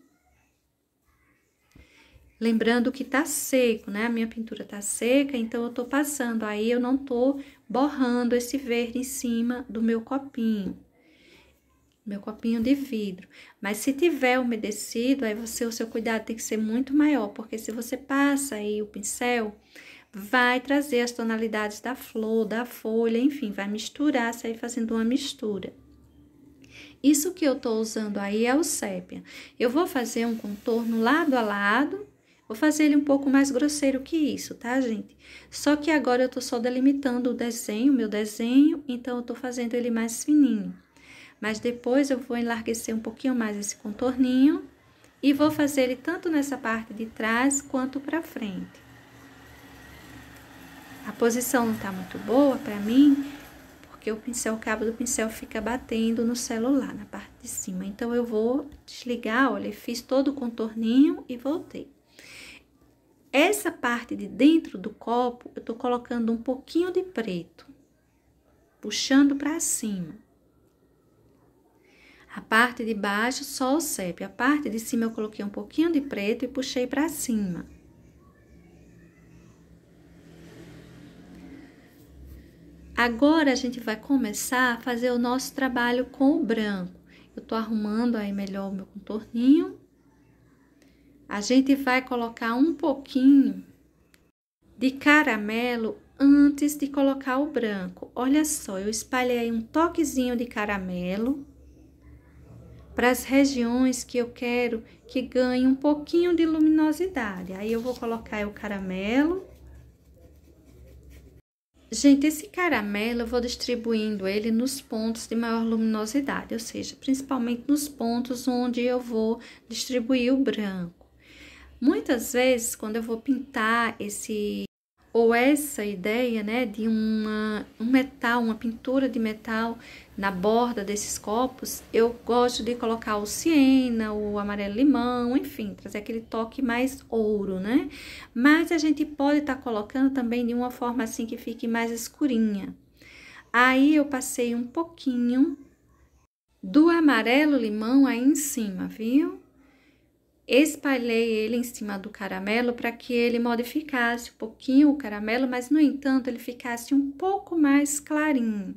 Lembrando que tá seco, né? A minha pintura tá seca, então eu tô passando aí, eu não tô borrando esse verde em cima do meu copinho. Meu copinho de vidro. Mas se tiver umedecido, aí você, o seu cuidado tem que ser muito maior, porque se você passa aí o pincel, vai trazer as tonalidades da flor, da folha, enfim, vai misturar, sair fazendo uma mistura. Isso que eu estou usando aí é o sépia. Eu vou fazer um contorno lado a lado, vou fazer ele um pouco mais grosseiro que isso, tá, gente? Só que agora eu estou só delimitando o desenho, meu desenho, então eu estou fazendo ele mais fininho. Mas depois eu vou enlarguecer um pouquinho mais esse contorninho e vou fazer ele tanto nessa parte de trás quanto para frente. A posição não tá muito boa para mim, porque o pincel, o cabo do pincel fica batendo no celular, na parte de cima. Então, eu vou desligar, olha, fiz todo o contorninho e voltei. Essa parte de dentro do copo, eu tô colocando um pouquinho de preto, puxando para cima. A parte de baixo, só o CEP. A parte de cima, eu coloquei um pouquinho de preto e puxei para cima. Agora a gente vai começar a fazer o nosso trabalho com o branco. Eu tô arrumando aí melhor o meu contorninho. A gente vai colocar um pouquinho de caramelo antes de colocar o branco. Olha só, eu espalhei aí um toquezinho de caramelo para as regiões que eu quero que ganhe um pouquinho de luminosidade. Aí eu vou colocar o caramelo Gente, esse caramelo eu vou distribuindo ele nos pontos de maior luminosidade, ou seja, principalmente nos pontos onde eu vou distribuir o branco. Muitas vezes, quando eu vou pintar esse ou essa ideia né, de uma, um metal, uma pintura de metal na borda desses copos, eu gosto de colocar o siena, o amarelo limão, enfim, trazer aquele toque mais ouro, né? Mas a gente pode estar tá colocando também de uma forma assim que fique mais escurinha. Aí eu passei um pouquinho do amarelo limão aí em cima, viu? espalhei ele em cima do caramelo para que ele modificasse um pouquinho o caramelo, mas no entanto ele ficasse um pouco mais clarinho.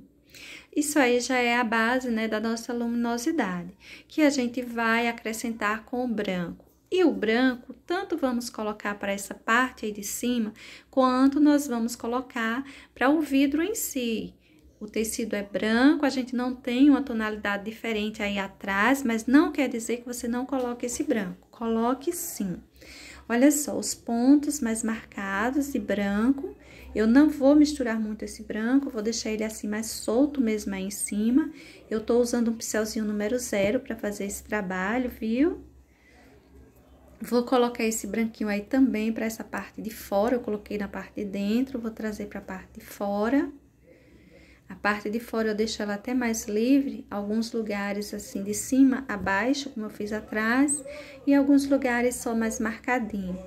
Isso aí já é a base né, da nossa luminosidade, que a gente vai acrescentar com o branco. E o branco, tanto vamos colocar para essa parte aí de cima, quanto nós vamos colocar para o vidro em si. O tecido é branco, a gente não tem uma tonalidade diferente aí atrás, mas não quer dizer que você não coloque esse branco. Coloque sim. Olha só, os pontos mais marcados de branco. Eu não vou misturar muito esse branco, vou deixar ele assim mais solto mesmo aí em cima. Eu tô usando um pincelzinho número zero para fazer esse trabalho, viu? Vou colocar esse branquinho aí também para essa parte de fora, eu coloquei na parte de dentro, vou trazer para a parte de fora. A parte de fora eu deixo ela até mais livre, alguns lugares assim de cima a baixo, como eu fiz atrás, e alguns lugares só mais marcadinho.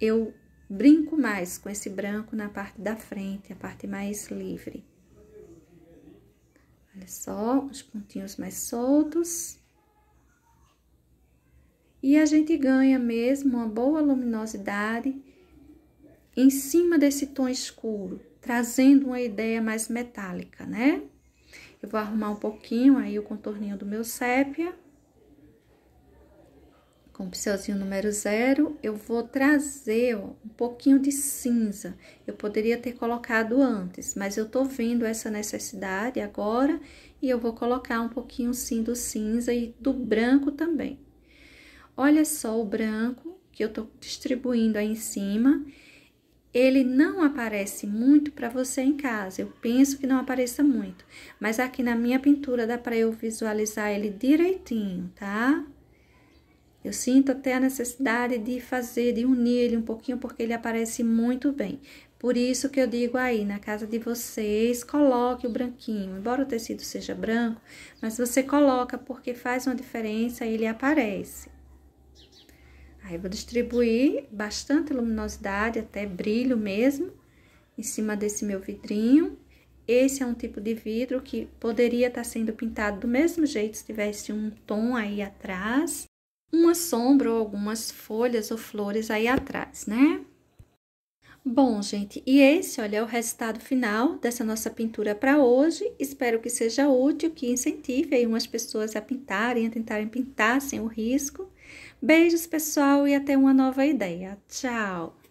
Eu brinco mais com esse branco na parte da frente, a parte mais livre. Olha só, os pontinhos mais soltos. E a gente ganha mesmo uma boa luminosidade em cima desse tom escuro trazendo uma ideia mais metálica, né? Eu vou arrumar um pouquinho aí o contorninho do meu sépia. Com o pincelzinho número zero, eu vou trazer ó, um pouquinho de cinza. Eu poderia ter colocado antes, mas eu tô vendo essa necessidade agora e eu vou colocar um pouquinho sim do cinza e do branco também. Olha só o branco que eu tô distribuindo aí em cima ele não aparece muito para você em casa. Eu penso que não apareça muito, mas aqui na minha pintura dá para eu visualizar ele direitinho, tá? Eu sinto até a necessidade de fazer, de unir ele um pouquinho, porque ele aparece muito bem. Por isso que eu digo aí, na casa de vocês, coloque o branquinho. Embora o tecido seja branco, mas você coloca porque faz uma diferença e ele aparece. Aí vou distribuir bastante luminosidade, até brilho mesmo, em cima desse meu vidrinho. Esse é um tipo de vidro que poderia estar tá sendo pintado do mesmo jeito se tivesse um tom aí atrás, uma sombra ou algumas folhas ou flores aí atrás, né? Bom, gente, e esse, olha, é o resultado final dessa nossa pintura para hoje. Espero que seja útil, que incentive aí umas pessoas a pintarem, a tentarem pintar sem o risco. Beijos, pessoal, e até uma nova ideia. Tchau!